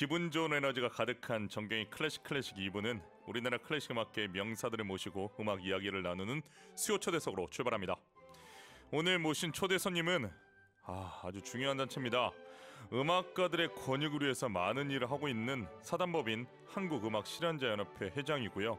기분 좋은 에너지가 가득한 정경이 클래식 클래식 2부는 우리나라 클래식 음악계의 명사들을 모시고 음악 이야기를 나누는 수요 초대석으로 출발합니다. 오늘 모신 초대 손님은 아, 아주 중요한 단체입니다. 음악가들의 권익을 위해서 많은 일을 하고 있는 사단법인 한국음악실현자연합회 회장이고요.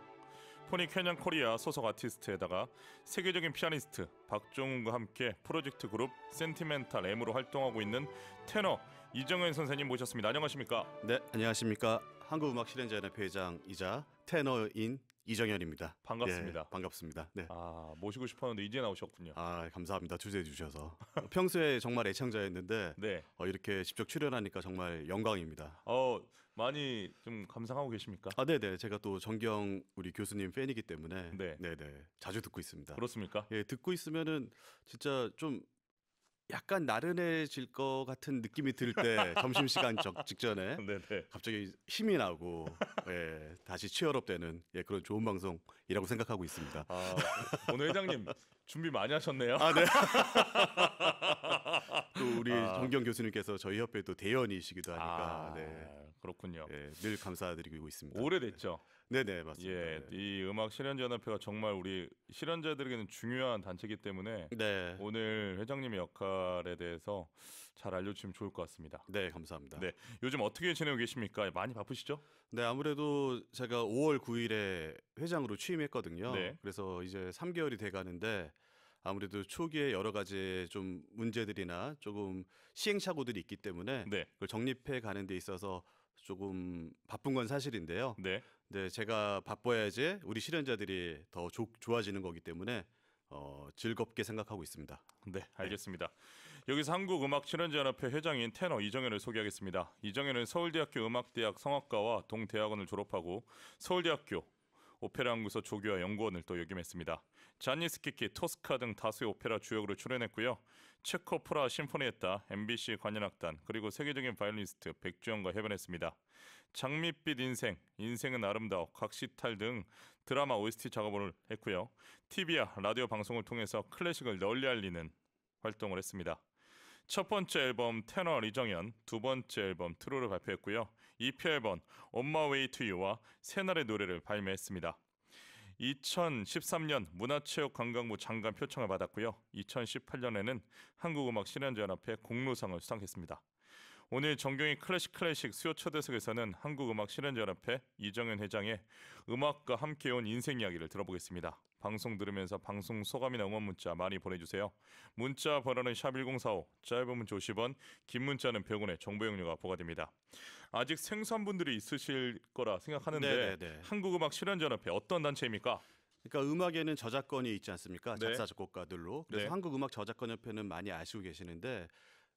포닉 현양 코리아 소속 아티스트에다가 세계적인 피아니스트 박종훈과 함께 프로젝트 그룹 센티멘탈 M으로 활동하고 있는 테너 이정현 선생님 모셨습니다. 안녕하십니까? 네, 안녕하십니까? 한국음악 실현자연의 회장이자 테너인 이정현입니다. 반갑습니다. 예, 반갑습니다. 네. 아 모시고 싶었는데 이제 나오셨군요. 아 감사합니다. 초대해 주셔서 평소에 정말 애청자였는데 네. 어, 이렇게 직접 출연하니까 정말 영광입니다. 어 많이 좀 감상하고 계십니까? 아 네네 네. 제가 또 정경 우리 교수님 팬이기 때문에 네네 네, 네. 자주 듣고 있습니다. 그렇습니까? 예 듣고 있으면은 진짜 좀 약간 나른해질 것 같은 느낌이 들 때 점심시간 적, 직전에 네네. 갑자기 힘이 나고 예, 다시 취열업되는 예, 그런 좋은 방송이라고 생각하고 있습니다. 아, 오늘 회장님 준비 많이 하셨네요. 아, 네. 또 우리 아. 정경 교수님께서 저희 협회 또 대연이시기도 하니까 아. 네. 그렇군요. 예, 늘 감사드리고 있습니다. 오래됐죠. 네, 네, 네 맞습니다. 예, 네. 이 음악 실현자 연합회가 정말 우리 실현자들에게는 중요한 단체이기 때문에 네. 오늘 회장님의 역할에 대해서 잘 알려주시면 좋을 것 같습니다. 네, 감사합니다. 네, 요즘 어떻게 지내고 계십니까? 많이 바쁘시죠? 네, 아무래도 제가 5월 9일에 회장으로 취임했거든요. 네. 그래서 이제 3개월이 돼가는데. 아무래도 초기에 여러 가지 좀 문제들이나 조금 시행착오들이 있기 때문에 네. 그걸 정립해 가는 데 있어서 조금 바쁜 건 사실인데요. 네. 네, 제가 바빠야지 우리 실현자들이 더 조, 좋아지는 거기 때문에 어, 즐겁게 생각하고 있습니다. 네, 네. 알겠습니다. 네. 여기서 한국음악실현자연합회 회장인 테너 이정현을 소개하겠습니다. 이정현은 서울대학교 음악대학 성악과와 동대학원을 졸업하고 서울대학교 오페라 연구소 조교와 연구원을 또 역임했습니다. 자니스키키, 토스카 등 다수의 오페라 주역으로 출연했고요. 체코프라 심포니에타, MBC 관현악단, 그리고 세계적인 바이올리스트 니 백주영과 협연했습니다. 장밋빛 인생, 인생은 아름다워, 각시탈 등 드라마 OST 작업을 했고요. TV와 라디오 방송을 통해서 클래식을 널리 알리는 활동을 했습니다. 첫 번째 앨범 테너 이정현, 두 번째 앨범 트루를 발표했고요. 2표 앨범 On My Way to You와 새날의 노래를 발매했습니다. 2013년 문화체육관광부 장관 표창을 받았고요. 2018년에는 한국음악신현주연합회 공로상을 수상했습니다. 오늘 정경희 클래식 클래식 수요 초대석에서는 한국음악실현연합회 이정현 회장의 음악과 함께 온 인생 이야기를 들어보겠습니다. 방송 들으면서 방송 소감이나 응원 문자 많이 보내주세요. 문자 번호는 샵1045, 짧은 문자 50원, 긴 문자는 100원에 정보 용료가 부과됩니다. 아직 생소한분들이 있으실 거라 생각하는데 네네네. 한국음악 실현전협회 어떤 단체입니까? 그러니까 음악에는 저작권이 있지 않습니까? 네. 작사 작곡가들로. 그래서 네. 한국음악 저작권협회는 많이 아시고 계시는데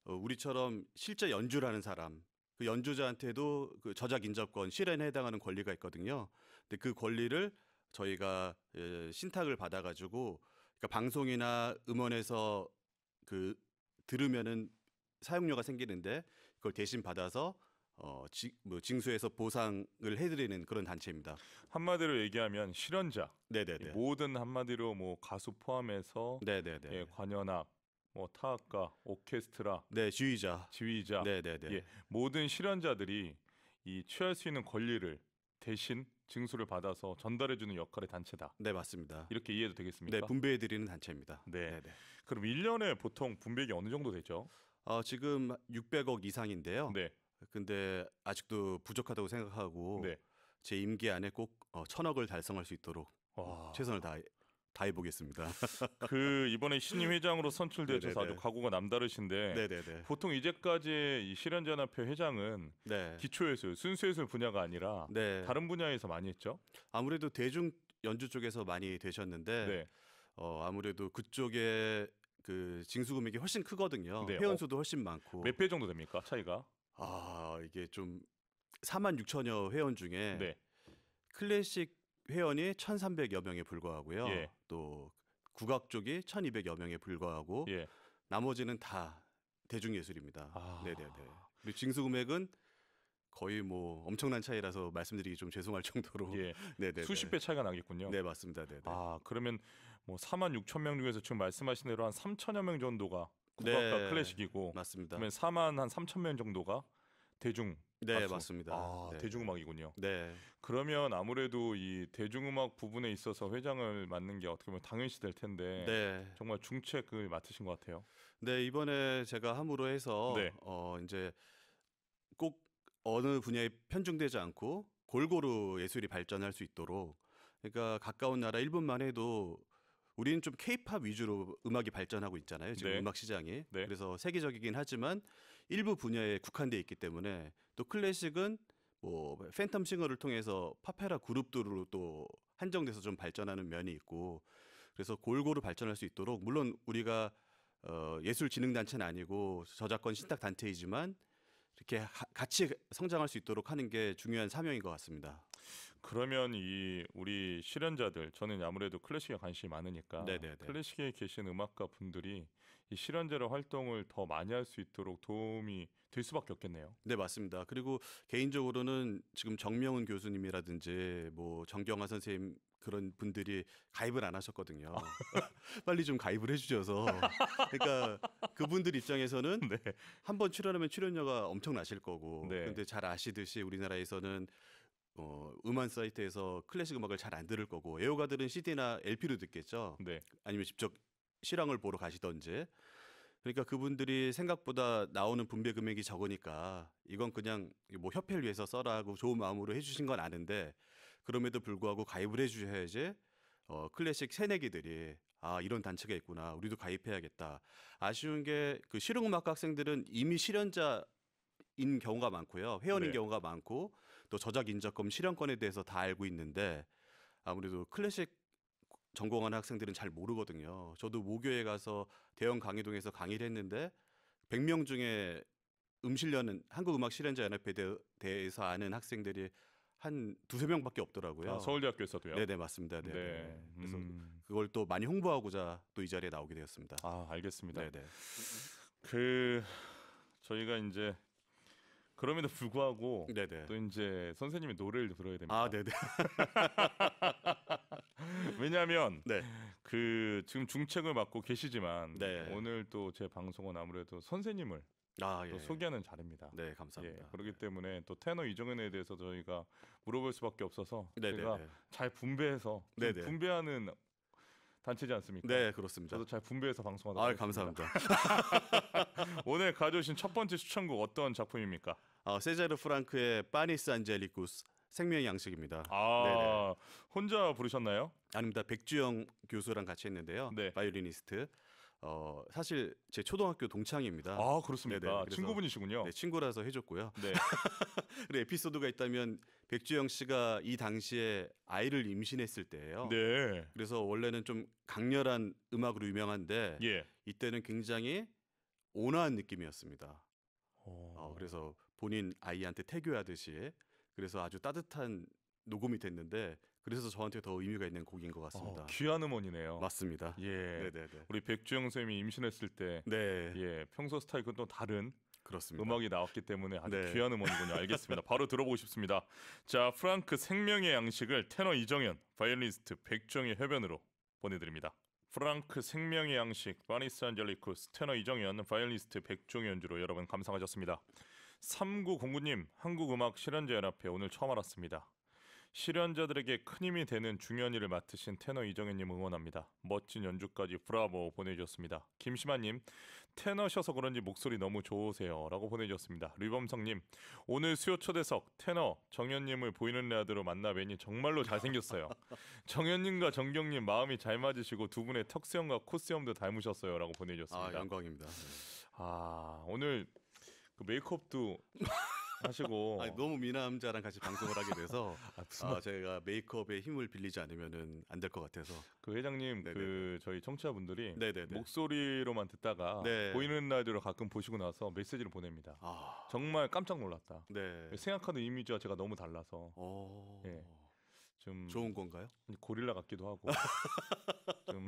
어, 우리처럼 실제 연주라는 사람 그 연주자한테도 그 저작 인접권 실현에 해당하는 권리가 있거든요. 근데 그 권리를 저희가 에, 예, 신탁을 받아가지고 그러니까 방송이나 음원에서 그 들으면은 사용료가 생기는데 그걸 대신 받아서 어, 지, 뭐 징수해서 보상을 해드리는 그런 단체입니다. 한마디로 얘기하면 실현자. 네네네. 모든 한마디로 뭐 가수 포함해서 네네네. 예, 관현악, 뭐 타악가, 오케스트라, 네 지휘자, 지휘자, 네네네. 예, 모든 실현자들이 이 취할 수 있는 권리를 대신 징수를 받아서 전달해주는 역할의 단체다. 네 맞습니다. 이렇게 이해도 되겠습니까? 네 분배해드리는 단체입니다. 네. 네네. 그럼 1년에 보통 분배액이 어느 정도 되죠? 어, 지금 600억 이상인데요. 네. 근데 아직도 부족하다고 생각하고 네. 제 임기 안에 꼭 어, 천억을 달성할 수 있도록 와. 최선을 다해 다해 보겠습니다. 그 이번에 신임 회장으로 선출되셔서 아주 각오가 남다르신데 네네네. 보통 이제까지 이 실현전합회 회장은 네. 기초예술, 순수예술 분야가 아니라 네. 다른 분야에서 많이 했죠. 아무래도 대중 연주 쪽에서 많이 되셨는데 네. 어, 아무래도 그쪽에 그 징수 금액이 훨씬 크거든요. 네. 어. 회원수도 훨씬 많고 몇 배 정도 됩니까 차이가? 아, 이게 좀 4만 6천여 회원 중에 네. 클래식 회원이 1,300여 명에 예. 불과하고요. 예. 또 국악 쪽이 1,200여 명에 불과하고 예. 나머지는 다 대중예술입니다. 아. 네네네. 그리고 징수금액은 거의 뭐 엄청난 차이라서 말씀드리기 좀 죄송할 정도로 예. 네네 수십 배 차이가 나겠군요. 네 맞습니다. 네네. 아 그러면 뭐 4만 6천 명 중에서 지금 말씀하신 대로 한 3천여 명 정도가 국악과 네. 클래식이고 맞습니다. 그러면 4만 한 3천 명 정도가 대중 네 가수. 맞습니다. 아, 네. 대중음악이군요. 네. 그러면 아무래도 이 대중음악 부분에 있어서 회장을 맡는 게 어떻게 보면 당연시 될 텐데 네. 정말 중책을 맡으신 것 같아요. 네 이번에 제가 함으로 해서 네. 어 이제 꼭 어느 분야에 편중되지 않고 골고루 예술이 발전할 수 있도록 그러니까 가까운 나라 일본만 해도 우리는 좀 케이팝 위주로 음악이 발전하고 있잖아요. 지금 네. 음악 시장이. 네. 그래서 세계적이긴 하지만 일부 분야에 국한돼 있기 때문에 또 클래식은 뭐 팬텀 싱어를 통해서 파페라 그룹들로 또 한정돼서 좀 발전하는 면이 있고 그래서 골고루 발전할 수 있도록 물론 우리가 어 예술 진흥 단체는 아니고 저작권 신탁 단체이지만 이렇게 하, 같이 성장할 수 있도록 하는 게 중요한 사명인 것 같습니다. 그러면 이 우리 실현자들 저는 아무래도 클래식에 관심이 많으니까 네네네. 클래식에 계신 음악가 분들이 이 실현자로 활동을 더 많이 할 수 있도록 도움이 될 수밖에 없겠네요. 네 맞습니다. 그리고 개인적으로는 지금 정명훈 교수님이라든지 뭐 정경화 선생님 그런 분들이 가입을 안 하셨거든요. 빨리 좀 가입을 해주셔서. 그러니까 그분들 입장에서는 네. 한번 출연하면 출연료가 엄청 나실 거고. 네. 근데 잘 아시듯이 우리나라에서는 어, 음원 사이트에서 클래식 음악을 잘 안 들을 거고 애호가들은 CD나 LP로 듣겠죠. 네. 아니면 직접 실황을 보러 가시던지. 그러니까 그분들이 생각보다 나오는 분배 금액이 적으니까 이건 그냥 뭐 협회를 위해서 써라고 좋은 마음으로 해주신 건 아는데 그럼에도 불구하고 가입을 해주셔야지 어, 클래식 새내기들이 아 이런 단체가 있구나 우리도 가입해야겠다 아쉬운 게 그 실용음악 학생들은 이미 실연자인 경우가 많고요 회원인 네. 경우가 많고 또 저작 인적금 실현권에 대해서 다 알고 있는데 아무래도 클래식 전공하는 학생들은 잘 모르거든요. 저도 모교에 가서 대형 강의동에서 강의를 했는데 100명 중에 음실련은 한국음악 실현자 연합에 대해서 아는 학생들이 한 두세 명밖에 없더라고요. 아, 서울대학교에서도요? 네네 맞습니다. 네네. 네. 음. 그래서 그걸 또 많이 홍보하고자 또 이 자리에 나오게 되었습니다. 아 알겠습니다. 네네. 그 저희가 이제 그럼에도 불구하고 네네. 또 이제 선생님의 노래를 들어야 됩니다. 아, 네네. 왜냐하면 네. 그 지금 중책을 맡고 계시지만 네. 오늘 또 제 방송은 아무래도 선생님을 아, 예. 또 소개하는 자리입니다. 네, 감사합니다. 예, 그렇기 네. 때문에 또 테너 이정현에 대해서 저희가 물어볼 수밖에 없어서 네네네. 제가 네. 잘 분배해서 분배하는 단체지 않습니까? 네, 그렇습니다. 저도 잘 분배해서 방송하다. 아, 감사합니다. 오늘 가져오신 첫 번째 추천곡 어떤 작품입니까? 아, 세자르 프랑크의 파니스 안젤리쿠스 생명의 양식입니다. 아, 네네. 혼자 부르셨나요? 아닙니다. 백주영 교수랑 같이 했는데요. 네. 바이올리니스트. 어, 사실 제 초등학교 동창입니다. 아, 그렇습니까? 친구분이시군요. 네, 친구라서 해줬고요. 네. 에피소드가 있다면 백주영 씨가 이 당시에 아이를 임신했을 때예요. 네. 그래서 원래는 좀 강렬한 음악으로 유명한데 예. 이때는 굉장히 온화한 느낌이었습니다. 어, 어 그래서 본인 아이한테 태교하듯이 그래서 아주 따뜻한 녹음이 됐는데 그래서 저한테 더 의미가 있는 곡인 것 어, 같습니다. 어, 귀한 음원이네요. 맞습니다. 예. 네네네. 네, 네. 우리 백주영 선생님이 임신했을 때 네. 예, 평소 스타일과 또 다른 그렇습니다. 음악이 나왔기 때문에 아주 네. 귀한 음원이군요. 알겠습니다. 바로 들어보고 싶습니다. 자, 프랑크 생명의 양식을 테너 이정현, 바이올리스트 백정의 협연으로 보내드립니다. 프랑크 생명의 양식, 바니스 안젤리쿠스, 테너 이정현, 바이올리스트 백종의 연주로 여러분 감상하셨습니다. 3909님, 한국음악 실현자연합회 오늘 처음 알았습니다. 실현자들에게 큰 힘이 되는 중요한 일을 맡으신 테너 이정현님 응원합니다. 멋진 연주까지 브라보 보내주셨습니다. 김시만님, 테너셔서 그런지 목소리 너무 좋으세요라고 보내주셨습니다. 류범성님 오늘 수요 초대석 테너 정현님을 보이는 라디오로 만나뵈니 정말로 잘생겼어요. 정현님과 정경님 마음이 잘 맞으시고 두 분의 턱수염과 코수염도 닮으셨어요라고 보내주셨습니다. 아 영광입니다. 네. 아 오늘 그 메이크업도 하시고 아니, 너무 미남자랑 같이 방송을 하게 돼서 아, 아 제가 메이크업에 힘을 빌리지 않으면은 안될 것 같아서 그 회장님 네네. 그 저희 청취자분들이 네네네. 목소리로만 듣다가 네. 보이는 라디오를 가끔 보시고 나서 메시지를 보냅니다. 아... 정말 깜짝 놀랐다. 네. 생각하는 이미지와 제가 너무 달라서 오... 어. 네. 예. 좀 좋은 건가요? 고릴라 같기도 하고 좀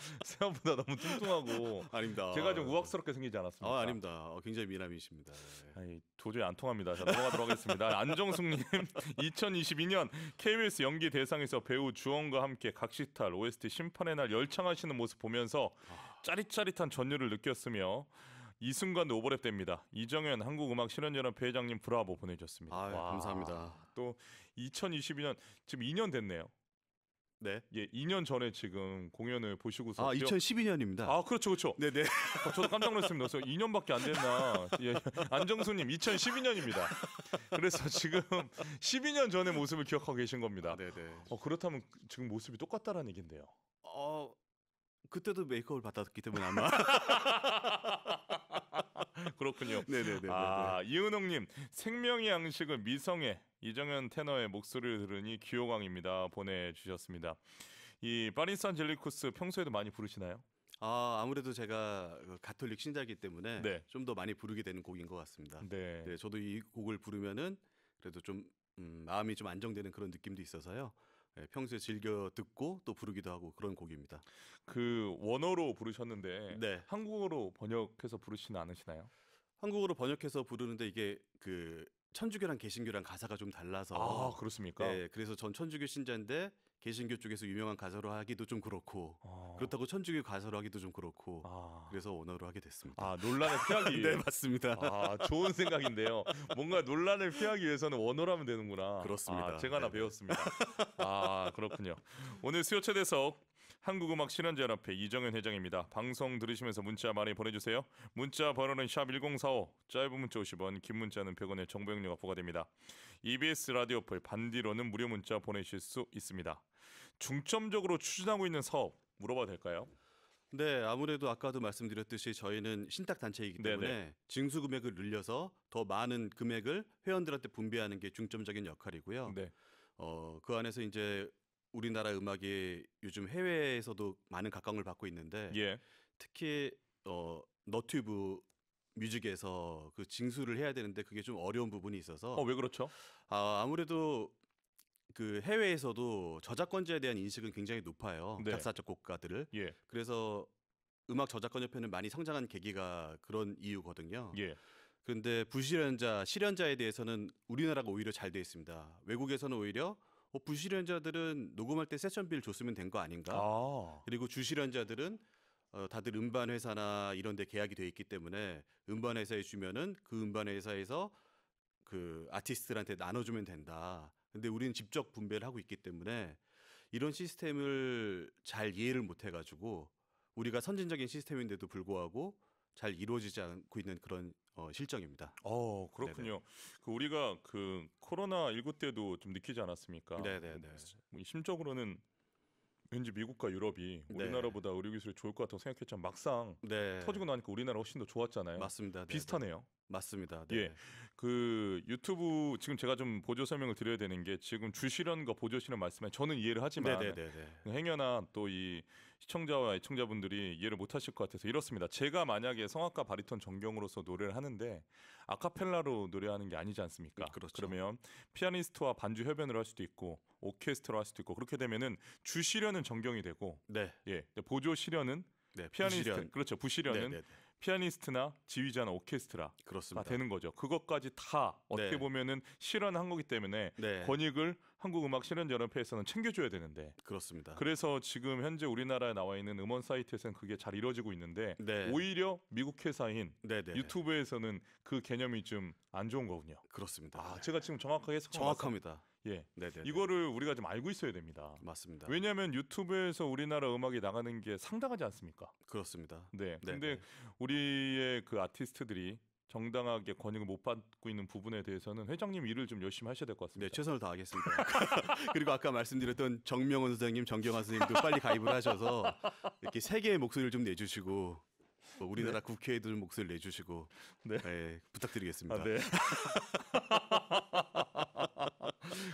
생각보다 너무 뚱뚱하고 아닙니다. 제가 좀 우악스럽게 생기지 않았습니까? 아, 아닙니다. 어, 굉장히 미남이십니다. 예. 아니, 도저히 안 통합니다. 자, 넘어가도록 하겠습니다. 안정숙님 2022년 KBS 연기 대상에서 배우 주원과 함께 각시탈 OST 심판의 날 열창하시는 모습 보면서 아. 짜릿짜릿한 전율을 느꼈으며 이 순간 도오버랩 됩니다. 이정현 한국음악신원연합 회장님 브라보 보내주셨습니다. 아, 감사합니다. 또 2022년 지금 2년 됐네요. 네. 예, 2년 전에 지금 공연을 보시고서 아, 기억- 2012년입니다. 아 그렇죠 그렇죠. 네네. 네. 어, 저도 깜짝 놀랐습니다. 그래서 2년밖에 안 됐나. 예, 안정수님 2012년입니다. 그래서 지금 12년 전의 모습을 기억하고 계신 겁니다. 네네. 네. 어, 그렇다면 지금 모습이 똑같다라는 얘긴데요. 어 그때도 메이크업을 받았기 때문에 아마 그렇군요. 네네네. 네, 아 이은홍님 생명의 양식을 미성에 이정현 테너의 목소리를 들으니 귀요광입니다. 보내주셨습니다. 이 파리스 안젤리쿠스 평소에도 많이 부르시나요? 아, 아무래도 제가 그 가톨릭 신자이기 때문에 네. 좀더 많이 부르게 되는 곡인 것 같습니다. 네. 네. 저도 이 곡을 부르면은 그래도 좀 음, 마음이 좀 안정되는 그런 느낌도 있어서요. 네, 평소에 즐겨 듣고 또 부르기도 하고 그런 곡입니다. 그 원어로 부르셨는데 네. 한국어로 번역해서 부르시는 않으시나요? 한국어로 번역해서 부르는데 이게 그 천주교랑 개신교랑 가사가 좀 달라서 아, 그렇습니까? 네, 그래서 전 천주교 신자인데 개신교 쪽에서 유명한 가사로 하기도 좀 그렇고 어. 그렇다고 천주교 가사로 하기도 좀 그렇고 아. 그래서 원어로 하게 됐습니다. 아, 논란을 피하기 네, 맞습니다. 아, 좋은 생각인데요. 뭔가 논란을 피하기 위해서는 원어라면 되는구나. 그렇습니다. 아, 제가 하나 네. 네. 배웠습니다. 아, 그렇군요. 오늘 수요 초대석 한국음악신현제연합회 이정현 회장입니다. 방송 들으시면서 문자 많이 보내주세요. 문자 번호는 샵1045 짧은 문자 50원 긴 문자는 100원의 정보용료가 부과됩니다. EBS 라디오 플 반디로는 무료 문자 보내실 수 있습니다. 중점적으로 추진하고 있는 사업 물어봐도 될까요? 네, 아무래도 아까도 말씀드렸듯이 저희는 신탁 단체이기 때문에 네네. 징수 금액을 늘려서 더 많은 금액을 회원들한테 분배하는 게 중점적인 역할이고요. 네. 어, 그 안에서 이제 우리나라 음악이 요즘 해외에서도 많은 각광을 받고 있는데 예. 특히 어 너튜브 뮤직에서 그 징수를 해야 되는데 그게 좀 어려운 부분이 있어서 어 왜 그렇죠? 아 아무래도 그 해외에서도 저작권제에 대한 인식은 굉장히 높아요. 네. 작사 적곡가들을 예. 그래서 음악 저작권 협회는 많이 성장한 계기가 그런 이유거든요. 예. 그런데 부실현자, 실현자에 대해서는 우리나라가 오히려 잘 돼 있습니다. 외국에서는 오히려 뭐 부실현자들은 녹음할 때 세션비를 줬으면 된 거 아닌가? 아. 그리고 주실현자들은 어, 다들 음반 회사나 이런 데 계약이 돼 있기 때문에 음반 회사에 주면은 그 음반 회사에서 그 아티스트한테 들 나눠주면 된다. 근데 우리는 직접 분배를 하고 있기 때문에 이런 시스템을 잘 이해를 못 해가지고 우리가 선진적인 시스템인데도 불구하고 잘 이루어지지 않고 있는 그런 어, 실적입니다. 어, 그렇군요. 네네. 그 우리가 그 코로나 19 때도 좀 느끼지 않았습니까? 네네네. 뭐 심적으로는 왠지 미국과 유럽이 네. 우리나라보다 네. 의료기술이 좋을 것 같다고 생각했지만 막상 네. 터지고 나니까 우리나라 훨씬 더 좋았잖아요. 맞습니다. 비슷하네요. 맞습니다. 네. 예. 그 유튜브 지금 제가 좀 보조 설명을 드려야 되는 게 지금 주실현과 보조 실현 말씀에 저는 이해를 하지만 네네네네. 행여나 또이 시청자와 애청자분들이 이해를 못 하실 것 같아서 이렇습니다. 제가 만약에 성악가 바리톤 전경으로서 노래를 하는데 아카펠라로 노래하는 게 아니지 않습니까? 음, 그렇죠. 그러면 피아니스트와 반주 협연을 할 수도 있고 오케스트라 할 수도 있고 그렇게 되면은 주실현은 전경이 되고 네. 예. 보조 실현은 네, 피아니스트 부시련. 그렇죠. 부시련은 피아니스트나 지휘자나 오케스트라 그렇습니다. 되는 거죠. 그것까지 다 어떻게 네. 보면은 실현한 거기 때문에 네. 권익을 한국 음악 실현 연합회에서는 챙겨줘야 되는데 그렇습니다. 그래서 지금 현재 우리나라에 나와 있는 음원 사이트에서는 그게 잘 이루어지고 있는데 네. 오히려 미국 회사인 네, 네. 유튜브에서는 그 개념이 좀 안 좋은 거군요. 그렇습니다. 아, 제가 지금 정확하게 해석한 정확합니다. 예. 네네. 이거를 우리가 좀 알고 있어야 됩니다. 맞습니다. 왜냐하면 유튜브에서 우리나라 음악이 나가는 게 상당하지 않습니까? 그렇습니다. 네. 네 근데 네. 우리의 그 아티스트들이 정당하게 권익을 못 받고 있는 부분에 대해서는 회장님 일을 좀 열심히 하셔야 될 것 같습니다. 네, 최선을 다하겠습니다. 그리고 아까 말씀드렸던 정명원 선생님, 정경환 선생님도 빨리 가입을 하셔서 이렇게 세 개의 목소리를 좀 내주시고 우리나라 네. 국회에도 목소리를 내주시고 네. 네, 부탁드리겠습니다. 아, 네.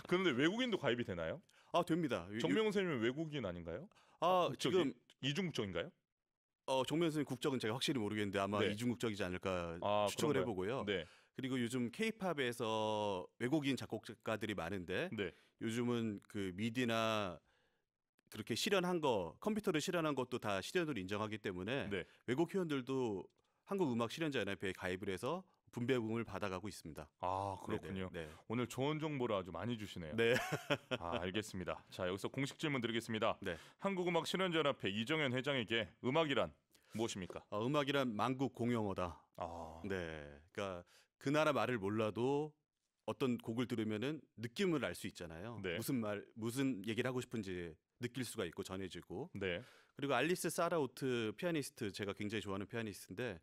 그런데 외국인도 가입이 되나요? 아 됩니다. 정명훈 선생님은 외국인 아닌가요? 아 어, 국적이, 지금 이중 국적인가요? 어 정명훈 선생님 국적은 제가 확실히 모르겠는데 아마 네. 이중 국적이지 않을까 아, 추측을 그런가요? 해보고요. 네. 그리고 요즘 케팝에서 외국인 작곡가들이 많은데 네. 요즘은 그 미디나 그렇게 실현한 거 컴퓨터를 실현한 것도 다 실현으로 인정하기 때문에 네. 외국 회원들도 한국 음악 실현자 연합회에 가입을 해서 분배궁을 받아가고 있습니다. 아 그렇군요. 네 오늘 좋은 정보를 아주 많이 주시네요. 네. 아 알겠습니다. 자 여기서 공식 질문 드리겠습니다. 네. 한국음악 실현전합회 이정현 회장에게 음악이란 무엇입니까? 어, 음악이란 만국 공용어다. 아. 네. 그러니까 그 나라 말을 몰라도 어떤 곡을 들으면은 느낌을 알 수 있잖아요. 네. 무슨 말 무슨 얘기를 하고 싶은지 느낄 수가 있고 전해지고. 네. 그리고 알리스 사라우트 피아니스트 제가 굉장히 좋아하는 피아니스트인데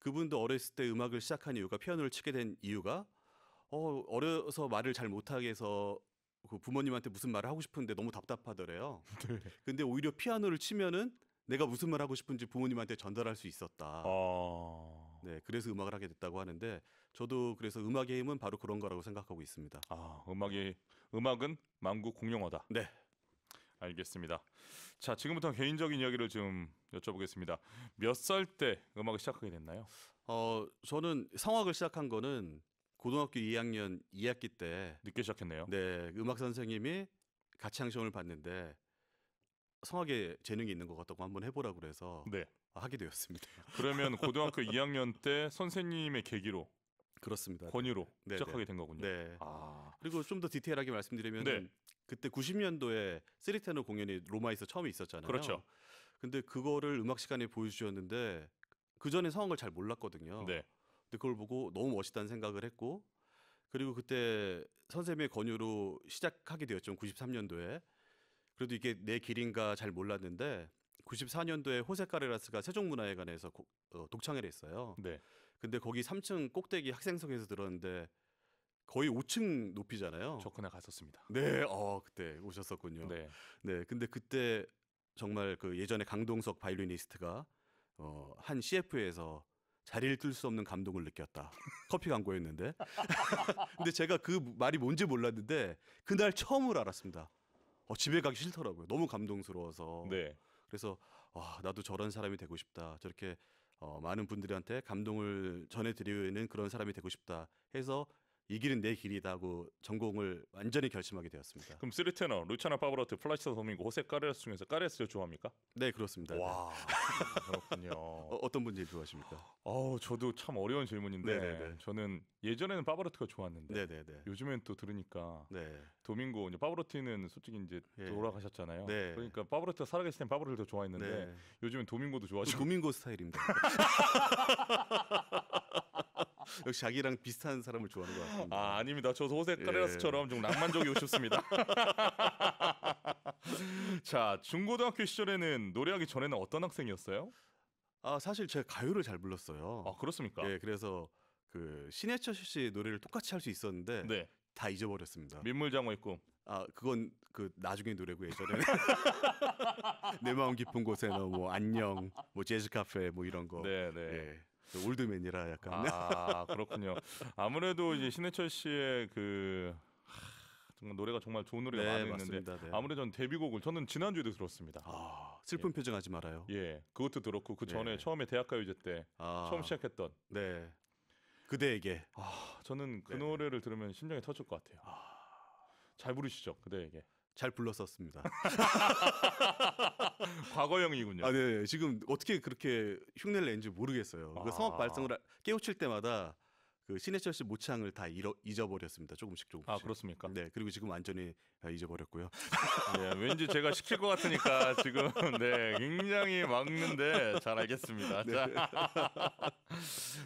그분도 어렸을 때 음악을 시작한 이유가 피아노를 치게 된 이유가 어, 어려서 말을 잘 못하게 해서 그 부모님한테 무슨 말을 하고 싶은데 너무 답답하더래요. 네. 근데 오히려 피아노를 치면은 내가 무슨 말을 하고 싶은지 부모님한테 전달할 수 있었다. 아... 네, 그래서 음악을 하게 됐다고 하는데 저도 그래서 음악의 힘은 바로 그런 거라고 생각하고 있습니다. 아, 음악이 음악은 만국 공용어다. 네. 알겠습니다. 자, 지금부터 개인적인 이야기를 좀 여쭤보겠습니다. 몇 살 때 음악을 시작하게 됐나요? 어, 저는 성악을 시작한 거는 고등학교 2학년 2학기 때 늦게 시작했네요. 네, 음악 선생님이 가창 시험을 봤는데 성악에 재능이 있는 것 같다고 한번 해보라 그래서 네. 하게 되었습니다. 그러면 고등학교 2학년 때 선생님의 계기로 그렇습니다. 권유로 네, 네. 시작하게 된 거군요. 네. 아. 그리고 좀 더 디테일하게 말씀드리면 네. 그때 90년도에 쓰리테너 공연이 로마에서 처음 있었잖아요. 그렇죠. 근데 그거를 음악 시간에 보여주셨는데 그 전에 상황을 잘 몰랐거든요. 네. 근데 그걸 보고 너무 멋있다는 생각을 했고 그리고 그때 선생님의 권유로 시작하게 되었죠. 93년도에. 그래도 이게 내 길인가 잘 몰랐는데 94년도에 호세 카레라스가 세종문화회관에서 고, 어, 독창회를 했어요. 네. 근데 거기 3층 꼭대기 학생석에서 들었는데 거의 5층 높이잖아요. 저 그날 갔었습니다. 네, 어 그때 오셨었군요. 네, 네. 근데 그때 정말 그 예전에 강동석 바이올리니스트가 어, 한 CF에서 자리를 뜰 수 없는 감동을 느꼈다. 커피 광고였는데. 근데 제가 그 말이 뭔지 몰랐는데 그날 처음으로 알았습니다. 어, 집에 가기 싫더라고요. 너무 감동스러워서. 네. 그래서 아, 나도 저런 사람이 되고 싶다. 저렇게 어, 많은 분들한테 감동을 전해드리는 그런 사람이 되고 싶다 해서 이 길은 내 길이다 고 전공을 완전히 결심하게 되었습니다. 그럼 스리테너, 루차나 파브로트, 플라시타 도밍고, 호세 까레스 중에서 까레스를 좋아합니까? 네 그렇습니다. 와 네. 그렇군요. 어, 떤 분들 좋아하십니까? 어 저도 참 어려운 질문인데 네네네. 네, 네. 저는 예전에는 파브로트가 좋았는데 네네네. 요즘엔 또 들으니까 네. 도밍고 이제 파브로티는 솔직히 이제 예. 돌아가셨잖아요. 네. 그러니까 파브로트가 살아계실 땐 파브로를 더 좋아했는데 네. 요즘엔 도밍고도 좋아하시고 도밍고 스타일입니다. 역시 자기랑 비슷한 사람을 좋아하는 것 같습니다. 아 아닙니다. 저도 호세 예. 카레라스처럼 예. 좀 낭만적이고 싶습니다. 자 중고등학교 시절에는 노래하기 전에는 어떤 학생이었어요? 아 사실 제가 가요를 잘 불렀어요. 아 그렇습니까? 예 그래서 그 신해철 씨 노래를 똑같이 할 수 있었는데 네. 다 잊어버렸습니다. 민물장어 있고. 아 그건 그 나중에 노래고 예전에내 마음 깊은 곳에 너뭐 안녕 뭐 재즈 카페 뭐 이런 거. 네네. 네. 예. 그 올드맨이라 약간. 아 그렇군요. 아무래도 이제 신해철 씨의 그 하, 정말 노래가 정말 좋은 노래가 네, 많이 맞습니다. 있는데 네. 아무래도 전 데뷔곡을 저는 지난주에도 들었습니다. 아, 슬픈 예. 표정하지 말아요. 예, 그것도 들었고 그 전에 네. 처음에 대학가요제 때 아, 처음 시작했던 네 그대에게 아 저는 그 네. 노래를 들으면 심장이 터질 것 같아요. 아, 잘 부르시죠 그대에게. 잘 불렀었습니다. 과거형이군요. 아, 네, 네. 지금 어떻게 그렇게 흉내를 낸지 모르겠어요. 그러니까 아. 그 성악 발성을 깨우칠 때마다 그 신해철 씨 모창을 다 잃어, 잊어버렸습니다. 조금씩 조금씩. 아 그렇습니까? 네. 그리고 지금 완전히 잊어버렸고요. 네, 왠지 제가 시킬 것 같으니까 지금 네 굉장히 막는데 잘 알겠습니다. 네. 자,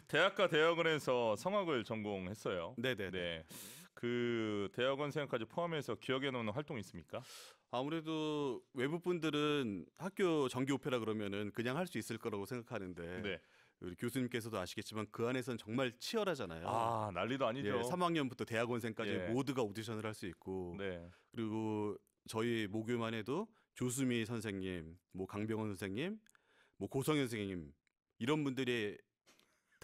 대학과 대학원에서 성악을 전공했어요. 네네. 네. 네, 네. 그 대학원생까지 포함해서 기억에 남는 활동이 있습니까? 아무래도 외부 분들은 학교 정기 오페라 그러면은 그냥 할 수 있을 거라고 생각하는데 네. 우리 교수님께서도 아시겠지만 그 안에선 정말 치열하잖아요. 아 난리도 아니죠. 예, 3학년부터 대학원생까지 예. 모두가 오디션을 할 수 있고 네. 그리고 저희 모교만 해도 조수미 선생님, 뭐 강병원 선생님, 뭐 고성현 선생님 이런 분들이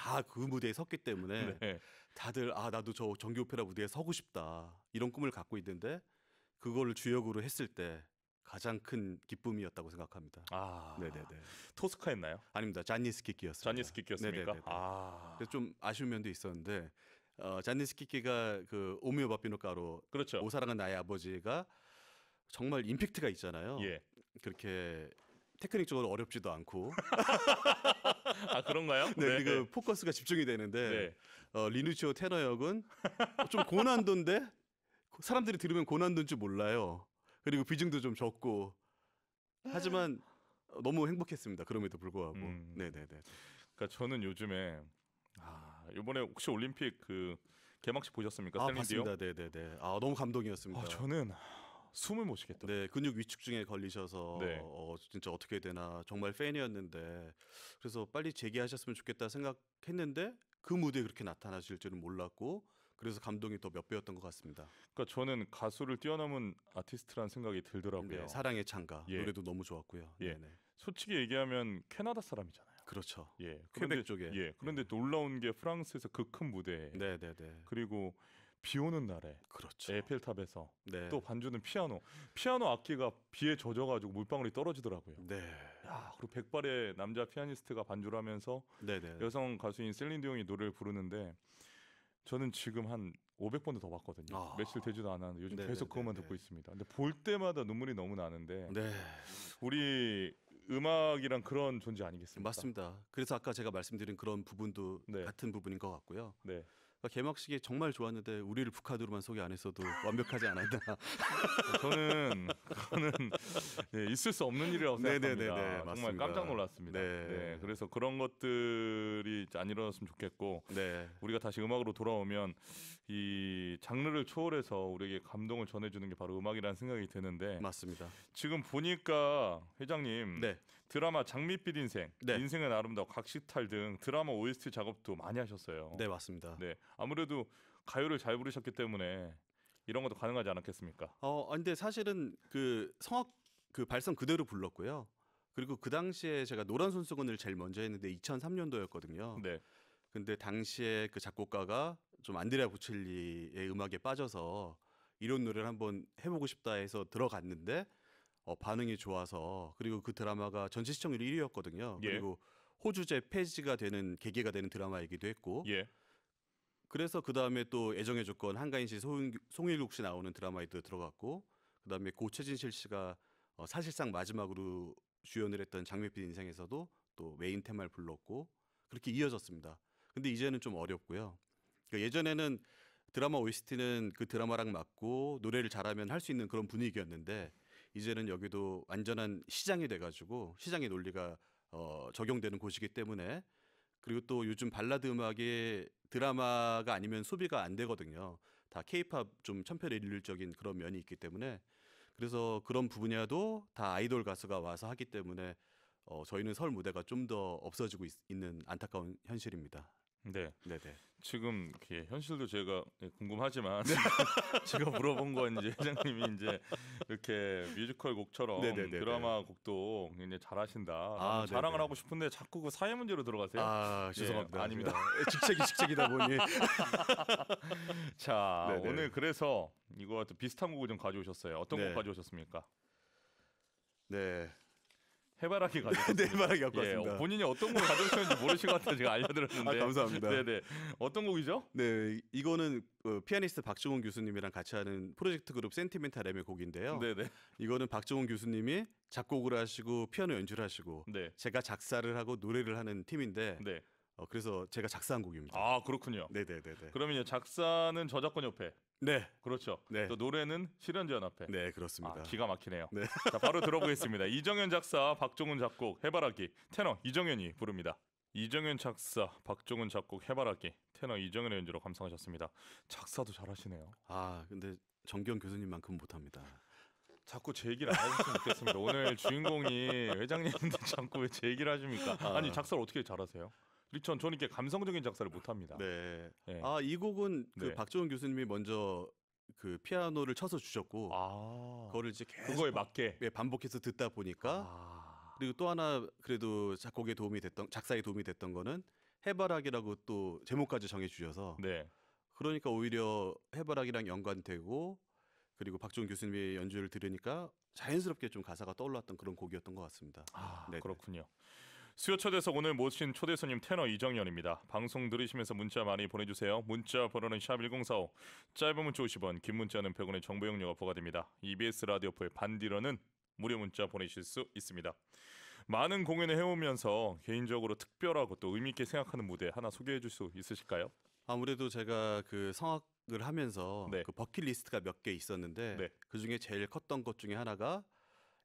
다그 무대에 섰기 때문에 네. 다들 아 나도 저정기 오페라 무대에 서고 싶다 이런 꿈을 갖고 있는데 그걸 주역으로 했을 때 가장 큰 기쁨이었다고 생각합니다. 아, 네네네. 토스카였나요? 아닙니다. 잔니스키키였어요. 잔니스키키였습니까? 아, 좀 아쉬운 면도 있었는데 어, 잔니스키키가 그 오미오 바피노카로 그렇죠. 오사랑은 나의 아버지가 정말 임팩트가 있잖아요. 예. 그렇게 테크닉적으로 어렵지도 않고 아 그런가요? 네, 네. 그 포커스가 집중이 되는데 네. 어, 리누치오 테너 역은 좀 고난도인데 사람들이 들으면 고난도인 줄 몰라요. 그리고 비중도 좀 적고 하지만 너무 행복했습니다. 그럼에도 불구하고 음. 네네네. 그러니까 저는 요즘에 아 이번에 혹시 올림픽 그 개막식 보셨습니까? 아 봤습니다. 네네네. 아 너무 감동이었습니다. 아, 저는 숨을 못 쉬겠다. 네, 근육 위축증에 걸리셔서 네. 어, 진짜 어떻게 되나 정말 팬이었는데 그래서 빨리 재기하셨으면 좋겠다 생각했는데 그 무대에 그렇게 나타나실 줄은 몰랐고 그래서 감동이 더 몇 배였던 것 같습니다. 그러니까 저는 가수를 뛰어넘은 아티스트란 생각이 들더라고요. 네, 사랑의 창가 예. 노래도 너무 좋았고요. 예. 네 솔직히 얘기하면 캐나다 사람이잖아요. 그렇죠. 예, 그런데, 쪽에. 예, 그런데 예. 놀라운 게 프랑스에서 그 큰 무대. 네, 네, 네. 그리고 비 오는 날에 그렇죠. 에펠탑에서 네. 또 반주는 피아노 피아노 악기가 비에 젖어가지고 물방울이 떨어지더라고요. 네. 야 그리고 백발의 남자 피아니스트가 반주를 하면서 네네. 여성 가수인 셀린디옹이 노래를 부르는데 저는 지금 한 500번도 더 봤거든요. 아. 며칠 되지도 않았는데 요즘 네네 계속 그것만 듣고 있습니다. 근데 볼 때마다 눈물이 너무 나는데 네. 우리 음악이란 그런 존재 아니겠습니까? 맞습니다. 그래서 아까 제가 말씀드린 그런 부분도 네. 같은 부분인 것 같고요. 네. 아, 개막식이 정말 좋았는데 우리를 북카드로만 소개 안 했어도 완벽하지 않았다. 저는 저는 네, 있을 수 없는 일이라고 네, 네, 네, 생각합니다. 네네네네, 정말 맞습니다. 깜짝 놀랐습니다. 네. 네. 그래서 그런 것들이 안 일어났으면 좋겠고 네. 우리가 다시 음악으로 돌아오면 이 장르를 초월해서 우리에게 감동을 전해주는 게 바로 음악이라는 생각이 드는데 맞습니다. 지금 보니까 회장님. 네. 드라마 장밋빛 인생, 네. 인생은 아름다워, 각시탈 등 드라마 OST 작업도 많이 하셨어요. 네, 맞습니다. 네, 아무래도 가요를 잘 부르셨기 때문에 이런 것도 가능하지 않았겠습니까? 어, 아, 근데 사실은 그 성악 그 발성 그대로 불렀고요. 그리고 그 당시에 제가 노란 손수건을 제일 먼저 했는데 2003년도였거든요. 네. 근데 당시에 그 작곡가가 좀 안드레아 보첼리의 음악에 빠져서 이런 노래를 한번 해보고 싶다 해서 들어갔는데 어, 반응이 좋아서 그리고 그 드라마가 전체 시청률 1위였거든요. 예. 그리고 호주제 폐지가 되는 계기가 되는 드라마이기도 했고. 예. 그래서 그 다음에 또 애정의 조건 한가인 씨 송, 일국씨 나오는 드라마에도 들어갔고 그 다음에 고최진실 씨가 어, 사실상 마지막으로 주연을 했던 장미빛 인생에서도 또 메인 테마를 불렀고 그렇게 이어졌습니다. 근데 이제는 좀 어렵고요. 그러니까 예전에는 드라마 OST는 그 드라마랑 맞고 노래를 잘하면 할 수 있는 그런 분위기였는데 이제는 여기도 안전한 시장이 돼가지고 시장의 논리가 어, 적용되는 곳이기 때문에 그리고 또 요즘 발라드 음악이 드라마가 아니면 소비가 안 되거든요. 다 케이팝 좀 천편일률적인 그런 면이 있기 때문에 그래서 그런 부 분야도 다 아이돌 가수가 와서 하기 때문에 어, 저희는 설 무대가 좀 더 없어지고 있, 는 안타까운 현실입니다. 네. 네네. 지금 예, 현실도 제가 예, 궁금하지만 네. 제가 물어본 건 이제 회장님이 이제 이렇게 뮤지컬 곡처럼 네네네네. 드라마 곡도 굉장히 잘하신다. 아, 자랑을 하고 싶은데 자꾸 그 사회 문제로 들어가세요. 아 죄송합니다. 예, 아닙니다. 예, 직책이 직책이다 보니. 자 네네. 오늘 그래서 이거 비슷한 곡을 좀 가져오셨어요. 어떤 네. 곡 가져오셨습니까? 네, 해바라기 가져. 네, 해바라기 갖고 예, 왔습니다. 본인이 어떤 곡 가져오셨는지 모르실것 같아서 제가 알려드렸는데. 아, 감사합니다. 네네. 네. 어떤 곡이죠? 네, 이거는 어, 피아니스트 박종훈 교수님이랑 같이 하는 프로젝트 그룹 센티멘탈 M의 곡인데요. 네네. 네. 이거는 박종훈 교수님이 작곡을 하시고 피아노 연주를 하시고 네. 제가 작사를 하고 노래를 하는 팀인데 네. 어, 그래서 제가 작사한 곡입니다. 아 그렇군요. 네네네. 네, 그러면요 작사는 저작권 협회. 네. 그렇죠. 네. 또 노래는 실현전합회. 지 네, 그렇습니다. 아, 기가 막히네요. 네. 자, 바로 들어보겠습니다. 이정현 작사, 박종훈 작곡, 해바라기, 테너 이정현이 부릅니다. 이정현 작사, 박종훈 작곡, 해바라기, 테너 이정현의 연주로 감상하셨습니다. 작사도 잘하시네요. 아, 근데 정경 교수님만큼 못합니다. 자꾸 제 얘기를 안 하셨으면 좋겠습니다. 오늘 주인공이 회장님인데 자꾸 왜제 얘기를 하십니까? 아. 아니, 작사를 어떻게 잘하세요? 리천 저는 이렇게 감성적인 작사를 못합니다. 네. 네. 예. 아이 곡은 그 네. 박정훈 교수님이 먼저 그 피아노를 쳐서 주셨고 아~ 그거를 이제 계속 그거에 맞게 예, 반복해서 듣다 보니까 아~ 그리고 또 하나 그래도 작곡에 도움이 됐던 작사에 도움이 됐던 거는 해바라기라고 또 제목까지 정해 주셔서 네. 그러니까 오히려 해바라기랑 연관되고 그리고 박종 교수님의 연주를 들으니까 자연스럽게 좀 가사가 떠올랐던 그런 곡이었던 것 같습니다. 아, 네, 네. 그렇군요. 수요초대석 오늘 모신 초대 손님 테너 이정현입니다. 방송 들으시면서 문자 많이 보내주세요. 문자 번호는 샵1045 짧은 문자 50원 긴 문자는 100원의 정보 용료가 부과됩니다. EBS 라디오포의 반디러는 무료 문자 보내실 수 있습니다. 많은 공연을 해오면서 개인적으로 특별하고 또 의미 있게 생각하는 무대 하나 소개해 줄수 있으실까요? 아무래도 제가 그성악 하면서 네. 그 버킷리스트가 몇 개 있었는데 네. 그 중에 제일 컸던 것 중에 하나가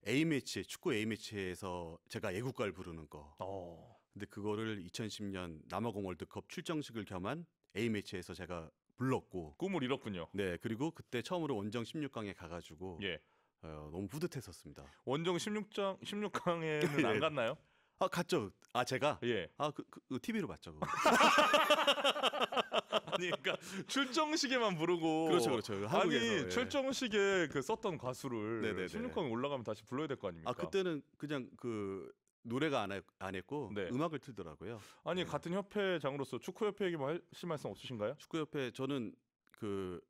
A매치, 축구 A매치에서 제가 애국가를 부르는 거. 어. 근데 그거를 2010년 남아공 월드컵 출정식을 겸한 A매치에서 제가 불렀고. 꿈을 잃었군요. 네, 그리고 그때 처음으로 원정 16강에 가가지고. 예. 어, 너무 뿌듯했었습니다. 원정 16장, 16강에는 안 갔나요? 아 갔죠. 아 제가 예. 아 그 그, 그 TV로 그 봤죠. 그거. 아니 그러니까 출정식에만 부르고 그렇죠, 그렇죠. 한국에서, 아니 예. 출정식에 그 썼던 가수를 16강 에 올라가면 다시 불러야 될 거 아닙니까? 아 그때는 그냥 그 노래가 안, 했, 안 했고 네. 음악을 틀더라고요. 아니 네. 같은 협회장으로서 축구협회 얘기만 하실 뭐 말씀 없으신가요? 축구협회 저는 그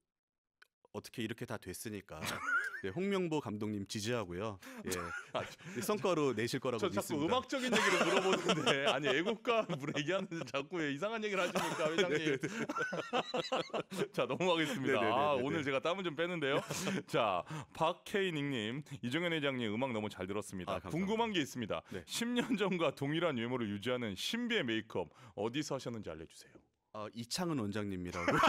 어떻게 이렇게 다 됐으니까 네, 홍명보 감독님 지지하고요. 예, 아, 성과로 내실 거라고 저 믿습니다. 자꾸 음악적인 얘기를 물어보는데 아니 애국가 물얘기하는 자꾸 이상한 얘기를 하시니까 회장님? 네, 네, 자 넘어가겠습니다. 아, 오늘 제가 땀을 좀 빼는데요. 자 박케이닝님 이종현 회장님 음악 너무 잘 들었습니다. 아, 궁금한 게 있습니다. 네. 10년 전과 동일한 외모를 유지하는 신비의 메이크업 어디서 하셨는지 알려주세요. 아, 이창은 원장님이라고.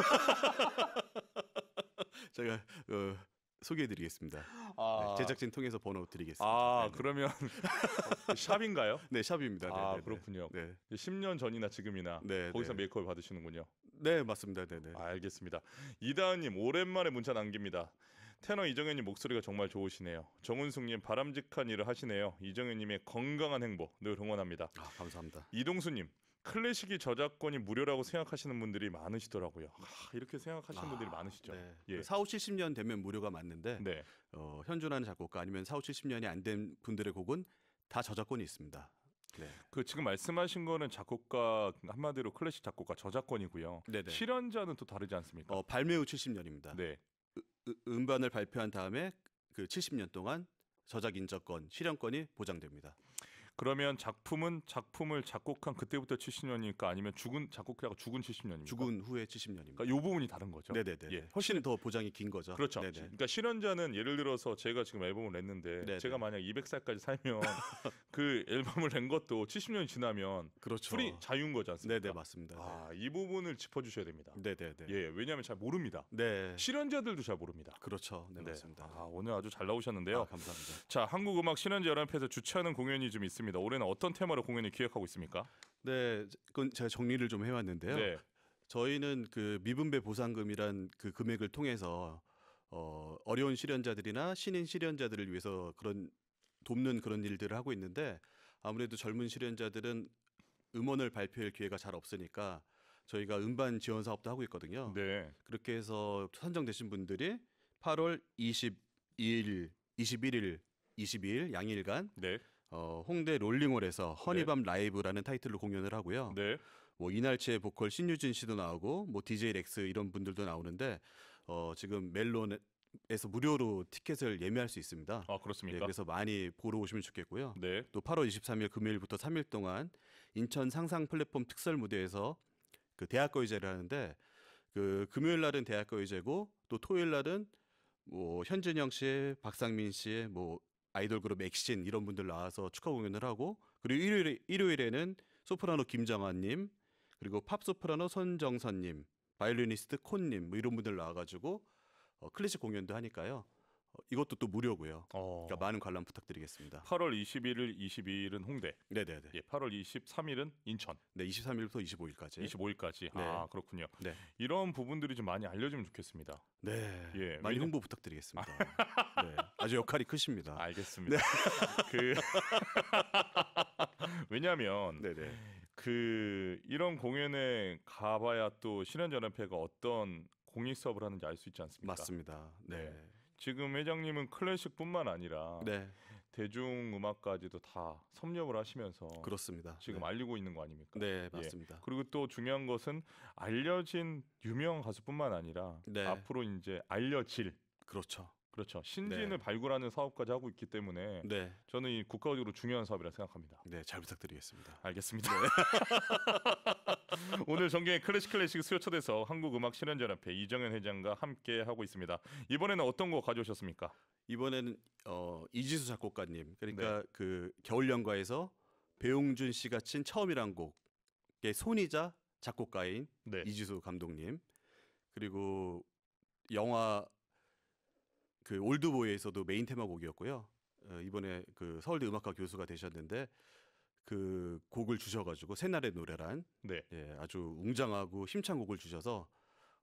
제가 어, 소개해드리겠습니다. 아. 네, 제작진 통해서 번호 드리겠습니다. 아 네네. 그러면 샵인가요? 네 샵입니다. 아 네네네. 그렇군요. 네. 10년 전이나 지금이나 네네. 거기서 메이크업 받으시는군요. 네 맞습니다. 네네. 알겠습니다. 이다은님 오랜만에 문자 남깁니다. 테너 이정현님 목소리가 정말 좋으시네요. 정은숙님 바람직한 일을 하시네요. 이정현님의 건강한 행복 늘 응원합니다. 아 감사합니다. 이동수님 클래식이 저작권이 무료라고 생각하시는 분들이 많으시더라고요. 아, 이렇게 생각하시는 아, 분들이 많으시죠. 네. 예. 4, 5, 70년 되면 무료가 맞는데 네. 어, 현존하는 작곡가 아니면 4, 5, 70년이 안 된 분들의 곡은 다 저작권이 있습니다. 네. 그 지금 말씀하신 거는 작곡가 한마디로 클래식 작곡가 저작권이고요. 네네. 실현자는 또 다르지 않습니까? 어, 발매 후 70년입니다. 네. 으, 음반을 발표한 다음에 그 70년 동안 저작 인적권, 실현권이 보장됩니다. 그러면 작품은 작품을 작곡한 그때부터 70년이니까 아니면 죽은 작곡자가 죽은 70년입니까? 죽은 후에 70년입니다. 그러니까 이 부분이 다른 거죠. 네네네. 예. 훨씬 더 보장이 긴 거죠. 그렇죠. 네네. 그러니까 실현자는 예를 들어서 제가 지금 앨범을 냈는데 네네. 제가 만약 200살까지 살면 그 앨범을 낸 것도 70년이 지나면 그렇죠. 풀이 자유인 거지 않습니까? 네네 맞습니다. 아, 이 부분을 짚어주셔야 됩니다. 네네네. 예, 왜냐하면 잘 모릅니다. 네. 실현자들도 잘 모릅니다. 그렇죠. 네, 네. 맞습니다. 아, 오늘 아주 잘 나오셨는데요. 아, 감사합니다. 자, 한국음악 실현자 연합회에서 주최하는 공연이 좀 있습니다. 있습니다. 올해는 어떤 테마로 공연을 기획하고 있습니까? 네, 그건 제가 정리를 좀 해왔는데요. 네. 저희는 그 미분배 보상금이란 그 금액을 통해서 어, 어려운 실현자들이나 신인 실현자들을 위해서 그런 돕는 그런 일들을 하고 있는데 아무래도 젊은 실현자들은 음원을 발표할 기회가 잘 없으니까 저희가 음반 지원 사업도 하고 있거든요. 네. 그렇게 해서 선정되신 분들이 8월 22일, 21일, 22일 양일간 네. 어, 홍대 롤링홀에서 네. 허니밤 라이브라는 타이틀로 공연을 하고요. 네. 뭐 이날치의 보컬 신유진 씨도 나오고 뭐 DJ 렉스 이런 분들도 나오는데 어, 지금 멜론에서 무료로 티켓을 예매할 수 있습니다. 아 그렇습니까? 네, 그래서 많이 보러 오시면 좋겠고요. 네. 또 8월 23일 금요일부터 3일 동안 인천 상상 플랫폼 특설 무대에서 그 대학거의제를 하는데 그 금요일 날은 대학거의제고 또 토요일 날은 뭐 현진영 씨 박상민 씨뭐 아이돌 그룹 엑신 이런 분들 나와서 축하 공연을 하고 그리고 일요일에 일요일에는 소프라노 김정아님 그리고 팝 소프라노 손정선님 바이올리니스트 콘님 뭐 이런 분들 나와가지고 어, 클래식 공연도 하니까요. 어, 이것도 또 무료고요. 어. 그러니까 많은 관람 부탁드리겠습니다. 8월 21일, 22일은 홍대. 네네네. 8월 예, 23일은 인천. 네, 23일부터 25일까지. 25일까지. 아, 네. 아 그렇군요. 네. 이런 부분들이 좀 많이 알려지면 좋겠습니다. 네. 예, 많이 왜냐면... 홍보 부탁드리겠습니다. 아. 네, 아주 역할이 크십니다. 알겠습니다. 네. 그 왜냐하면 네네. 그 이런 공연에 가봐야 또신현전합회가 어떤 공익 수업을 하는지 알 수 있지 않습니까? 맞습니다. 네. 네. 지금 회장님은 클래식뿐만 아니라 네. 대중 음악까지도 다 섭렵을 하시면서 그렇습니다. 지금 네. 알리고 있는 거 아닙니까? 네, 예. 맞습니다. 예. 그리고 또 중요한 것은 알려진 유명 가수뿐만 아니라 네. 앞으로 이제 알려질 그렇죠. 그렇죠. 신진을 네. 발굴하는 사업까지 하고 있기 때문에 네. 저는 이 국가적으로 중요한 사업이라 생각합니다. 네, 잘 부탁드리겠습니다. 알겠습니다. 네. 오늘 정경의 클래식 클래식 수요초대서 한국음악신현전합회 이정현 회장과 함께 하고 있습니다. 이번에는 어떤 거 가져오셨습니까? 이번에는 어, 이지수 작곡가님 그러니까 네. 그 겨울연가에서 배용준 씨가 친 처음이란 곡의 손이자 작곡가인 네. 이지수 감독님 그리고 영화 그 올드보이에서도 메인 테마곡이었고요. 어, 이번에 그 서울대 음악과 교수가 되셨는데 그 곡을 주셔가지고 새날의 노래란 네. 예, 아주 웅장하고 힘찬 곡을 주셔서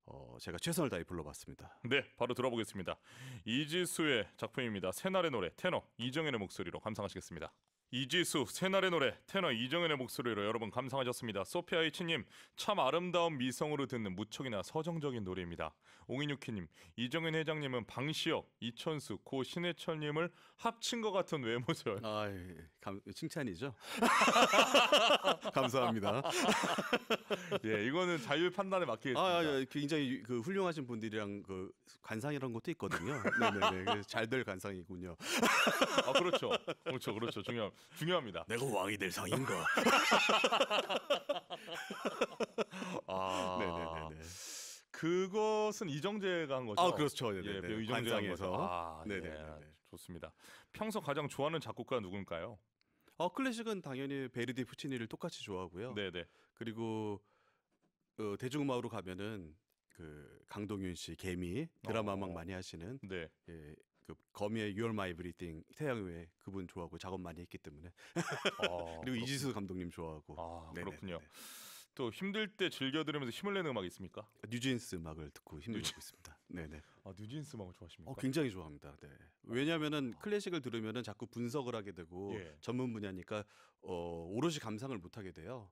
어, 제가 최선을 다해 불러봤습니다. 네, 바로 들어보겠습니다. 이지수의 작품입니다. 새날의 노래 테너 이정현의 목소리로 감상하시겠습니다. 이지수, 새날의 노래, 테너 이정현의 목소리로 여러분 감상하셨습니다. 소피아 이치님, 참 아름다운 미성으로 듣는 무척이나 서정적인 노래입니다. 옹인유키님, 이정현 회장님은 방시혁, 이천수, 고 신해철님을 합친 것 같은 외모죠. 아, 예, 예. 감, 칭찬이죠. 감사합니다. 예, 이거는 자율 판단에 맡기겠습니다. 아, 아, 아 굉장히 그 훌륭하신 분들이랑 그관상이런 것도 있거든요. 네네네, 잘될 관상이군요. 아, 그렇죠. 그렇죠, 그렇죠. 중요 합니다 중요합니다. 내가 왕이 될 상인가? 아, 네네네. 그것은 이정재가 한 거죠. 아 그렇죠. 네네네. 예, 그 이정재가 한 아, 네네. 예, 좋습니다. 평소 가장 좋아하는 작곡가 누군가요? 어 아, 클래식은 당연히 베르디, 푸치니를 똑같이 좋아하고요. 네네. 그리고 어, 대중음악으로 가면은 그 강동윤 씨 개미 드라마 막 어. 많이 하시는 네. 예, 그 거미의 You're My Everything 태양의 그분 좋아하고 작업 많이 했기 때문에 아, 그리고 이지수 감독님 좋아하고 아, 그렇군요. 또 힘들 때 즐겨 들으면서 힘을 내는 음악 있습니까? 뉴진스 음악을 듣고 힘을 내고 있습니다. 네네. 아 뉴진스 음악을 좋아하십니까? 어, 굉장히 좋아합니다. 네. 왜냐하면은 아... 클래식을 들으면은 자꾸 분석을 하게 되고 예. 전문 분야니까 어, 오롯이 감상을 못 하게 돼요.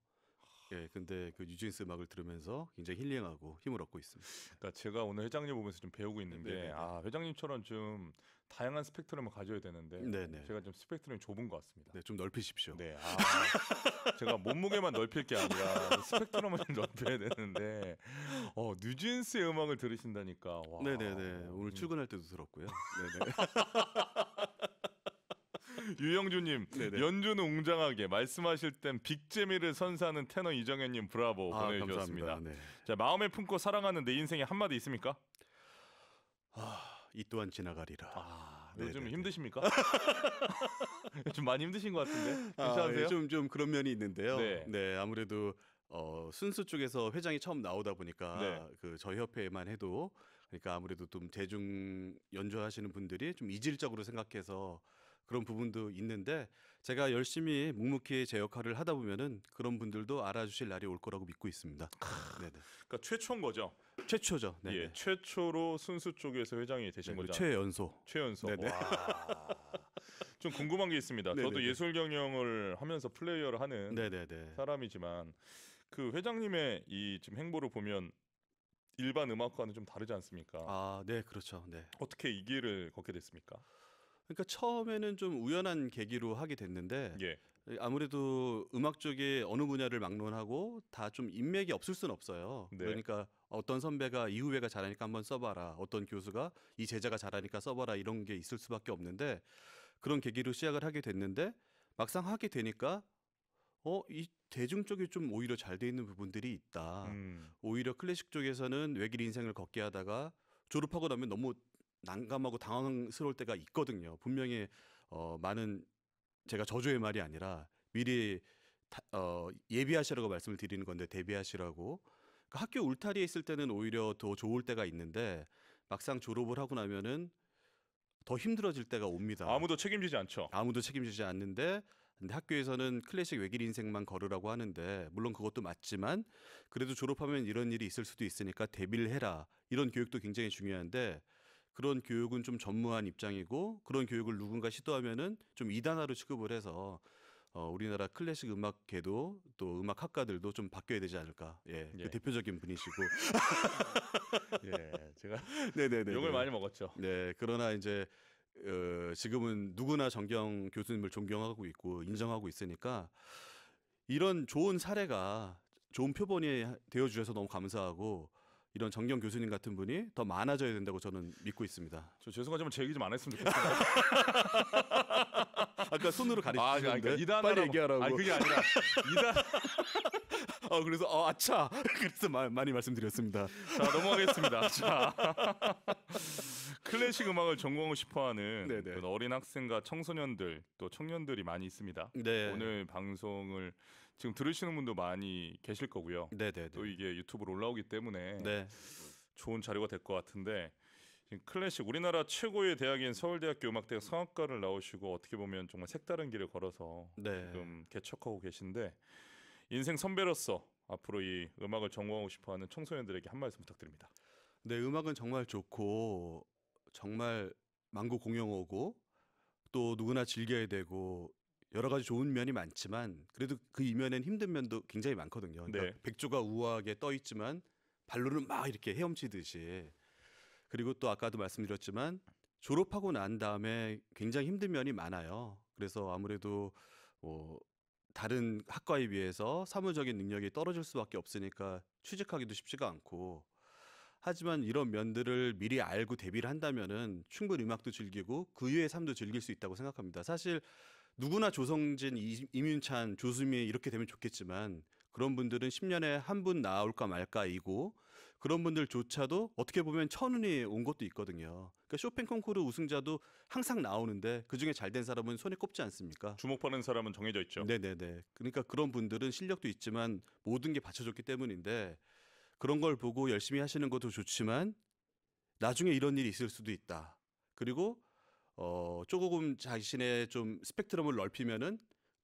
예, 근데 그 뉴진스 음악을 들으면서 굉장히 힐링하고 힘을 얻고 있습니다. 그러니까 제가 오늘 회장님 보면서 좀 배우고 있는 데 네네. 네. 아, 회장님처럼 좀 다양한 스펙트럼을 가져야 되는데 네네. 네. 제가 좀 스펙트럼이 좁은 것 같습니다. 네, 좀 넓히십시오. 네. 아, 제가 몸무게만 넓힐 게 아니라 스펙트럼을 좀 넓혀야 되는데 어, 뉴진스의 음악을 들으신다니까 와. 네, 네, 네. 오늘 음. 출근할 때도 들었고요. 네, 네. 유영주님 연주는 웅장하게 말씀하실 땐 빅재미를 선사하는 테너 이정현님 브라보 아, 보내주셨습니다. 네. 자 마음에 품고 사랑하는 내 인생에 한 마디 있습니까? 아, 이 또한 지나가리라. 아, 네, 요즘 네네네. 네. 힘드십니까? 좀 많이 힘드신 것 같은데 아, 괜찮으세요? 좀좀 예, 좀 그런 면이 있는데요. 네, 네 아무래도 어, 순수 쪽에서 회장이 처음 나오다 보니까 네. 그 저희 협회만 에 해도 그러니까 아무래도 좀 대중 연주하시는 분들이 좀 이질적으로 생각해서 그런 부분도 있는데 제가 열심히 묵묵히 제 역할을 하다 보면은 그런 분들도 알아주실 날이 올 거라고 믿고 있습니다. 네 그러니까 최초인 거죠. 최초죠. 네. 예, 최초로 순수 쪽에서 회장이 되신 거죠. 최연소. 최연소. 네네. 좀 궁금한 게 있습니다. 네네네. 저도 예술 경영을 하면서 플레이어를 하는 네네네. 사람이지만 그 회장님의 이 지금 행보를 보면 일반 음악과는 좀 다르지 않습니까? 아, 네, 그렇죠. 네. 어떻게 이 길을 걷게 됐습니까? 그러니까 처음에는 좀 우연한 계기로 하게 됐는데 예. 아무래도 음악 쪽에 어느 분야를 막론하고 다 좀 인맥이 없을 순 없어요. 네. 그러니까 어떤 선배가 이 후배가 잘하니까 한번 써봐라. 어떤 교수가 이 제자가 잘하니까 써봐라. 이런 게 있을 수밖에 없는데 그런 계기로 시작을 하게 됐는데 막상 하게 되니까 어, 이 대중 쪽이 좀 오히려 잘 돼 있는 부분들이 있다. 음. 오히려 클래식 쪽에서는 외길 인생을 걷게 하다가 졸업하고 나면 너무 난감하고 당황스러울 때가 있거든요. 분명히 어, 많은 제가 저주의 말이 아니라 미리 어, 예비하시라고 말씀을 드리는 건데 대비하시라고 그러니까 학교 울타리에 있을 때는 오히려 더 좋을 때가 있는데 막상 졸업을 하고 나면은 더 힘들어질 때가 옵니다. 아무도 책임지지 않죠. 아무도 책임지지 않는데 근데 학교에서는 클래식 외길 인생만 걸으라고 하는데 물론 그것도 맞지만 그래도 졸업하면 이런 일이 있을 수도 있으니까 대비를 해라 이런 교육도 굉장히 중요한데 그런 교육은 좀 전무한 입장이고 그런 교육을 누군가 시도하면은 좀 이단화로 취급을 해서 어, 우리나라 클래식 음악계도 또 음악학과들도 좀 바뀌어야 되지 않을까. 예, 그 예. 그 대표적인 분이시고. 예, 제가 네네네 욕을 많이 먹었죠. 네, 그러나 이제 어, 지금은 누구나 정경 교수님을 존경하고 있고 인정하고 있으니까 이런 좋은 사례가 좋은 표본이 되어 주셔서 너무 감사하고 이런 정경 교수님 같은 분이 더 많아져야 된다고 저는 믿고 있습니다. 저 죄송하지만 제 얘기 좀 안 했으면 좋겠어요. 아까 손으로 가리키는데 아, 그러니까 이단 빨리 얘기하라고. 아니 그게 아니라 이단. 어 그래서 어 아차 그래서 마, 많이 말씀드렸습니다. 자 넘어가겠습니다. 자. 클래식 음악을 전공하고 싶어하는 네, 네. 그런 어린 학생과 청소년들 또 청년들이 많이 있습니다. 네. 오늘 방송을 지금 들으시는 분도 많이 계실 거고요. 네네네. 네, 또 이게 유튜브로 올라오기 때문에 네. 좋은 자료가 될 것 같은데 클래식 우리나라 최고의 대학인 서울대학교 음악대학 성악과를 나오시고 어떻게 보면 정말 색다른 길을 걸어서 네. 지금 개척하고 계신데 인생 선배로서 앞으로 이 음악을 전공하고 싶어하는 청소년들에게 한 말씀 부탁드립니다. 네, 음악은 정말 좋고 정말 망고 공용어고또 누구나 즐겨야 되고 여러 가지 좋은 면이 많지만 그래도 그 이면엔 힘든 면도 굉장히 많거든요. 그러니까 네. 백조가 우아하게 떠 있지만 발로는 막 이렇게 헤엄치듯이 그리고 또 아까도 말씀드렸지만 졸업하고 난 다음에 굉장히 힘든 면이 많아요. 그래서 아무래도 뭐 다른 학과에 비해서 사무적인 능력이 떨어질 수밖에 없으니까 취직하기도 쉽지가 않고 하지만 이런 면들을 미리 알고 대비를 한다면은 충분히 음악도 즐기고 그이후의 삶도 즐길 수 있다고 생각합니다. 사실 누구나 조성진, 이- 민찬 조수미 이렇게 되면 좋겠지만 그런 분들은 10년에 한 분 나올까 말까이고 그런 분들조차도 어떻게 보면 천운이 온 것도 있거든요. 그러니까 쇼팽 콩쿠르 우승자도 항상 나오는데 그중에 잘 된 사람은 손에 꼽지 않습니까? 주목받는 사람은 정해져 있죠. 네네네. 그러니까 그런 분들은 실력도 있지만 모든 게 받쳐줬기 때문인데 그런 걸 보고 열심히 하시는 것도 좋지만 나중에 이런 일이 있을 수도 있다. 그리고 어 조금 자신의 좀 스펙트럼을 넓히면은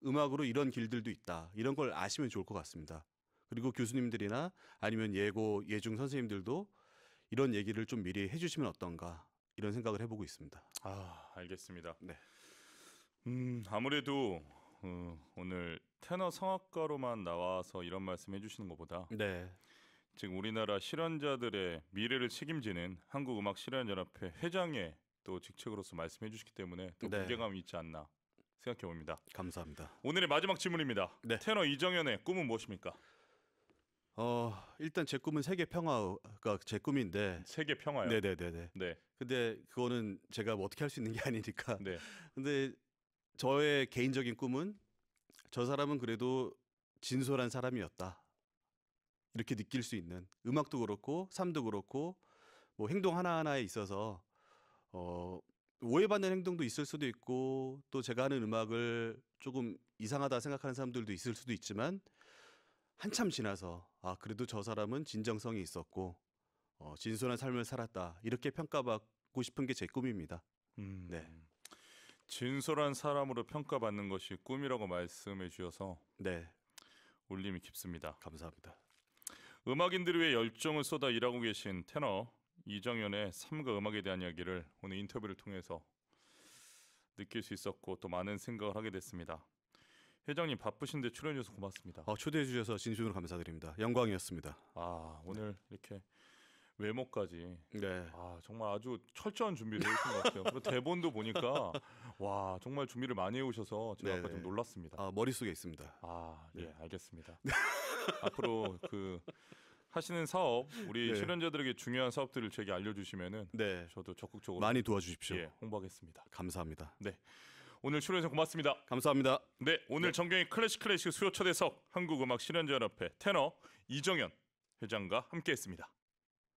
음악으로 이런 길들도 있다. 이런 걸 아시면 좋을 것 같습니다. 그리고 교수님들이나 아니면 예고 예중 선생님들도 이런 얘기를 좀 미리 해주시면 어떤가 이런 생각을 해보고 있습니다. 아 알겠습니다. 네. 음 아무래도 어, 오늘 테너 성악가로만 나와서 이런 말씀 해주시는 것보다 네. 지금 우리나라 실현자들의 미래를 책임지는 한국음악실현연합회 회장의 또 직책으로서 말씀해 주시기 때문에 또 네. 무게감이 있지 않나 생각해 봅니다. 감사합니다. 오늘의 마지막 질문입니다. 네. 테너 이정현의 꿈은 무엇입니까? 어 일단 제 꿈은 세계 평화가 제 꿈인데 세계 평화요. 네네네네. 네, 네, 네. 네. 근데 그거는 제가 뭐 어떻게 할 수 있는 게 아니니까. 네. 근데 저의 개인적인 꿈은 저 사람은 그래도 진솔한 사람이었다. 이렇게 느낄 수 있는 음악도 그렇고 삶도 그렇고 뭐 행동 하나하나에 있어서 어 오해받는 행동도 있을 수도 있고 또 제가 하는 음악을 조금 이상하다 생각하는 사람들도 있을 수도 있지만 한참 지나서 아 그래도 저 사람은 진정성이 있었고 어, 진솔한 삶을 살았다 이렇게 평가받고 싶은 게 제 꿈입니다. 음, 네. 진솔한 사람으로 평가받는 것이 꿈이라고 말씀해 주셔서 네. 울림이 깊습니다. 감사합니다. 음악인들 위해 열정을 쏟아 일하고 계신 테너 이정현의 삶과 음악에 대한 이야기를 오늘 인터뷰를 통해서 느낄 수 있었고 또 많은 생각을 하게 됐습니다. 회장님 바쁘신데 출연해 주셔서 고맙습니다. 어, 아, 초대해 주셔서 진심으로 감사드립니다. 영광이었습니다. 아 오늘 이렇게 외모까지. 네. 아, 정말 아주 철저한 준비를 해오신 것 같아요. 그리고 대본도 보니까, 와, 정말 준비를 많이 해오셔서 제가 네네. 아까 좀 네. 놀랐습니다. 아, 머릿속에 있습니다. 아, 네. 네. 알겠습니다. 앞으로 그, 하시는 사업 우리 네. 실현자들에게 중요한 사업들을 제게 알려주시면은 네. 저도 적극적으로 많이 도와주십시오. 예, 홍보하겠습니다. 감사합니다. 네. 오늘 출연해서 고맙습니다. 감사합니다. 네, 오늘 네. 정경희 클래식 클래식 수요 초대석 한국음악 실현자연협회 테너 이정현 회장과 함께했습니다.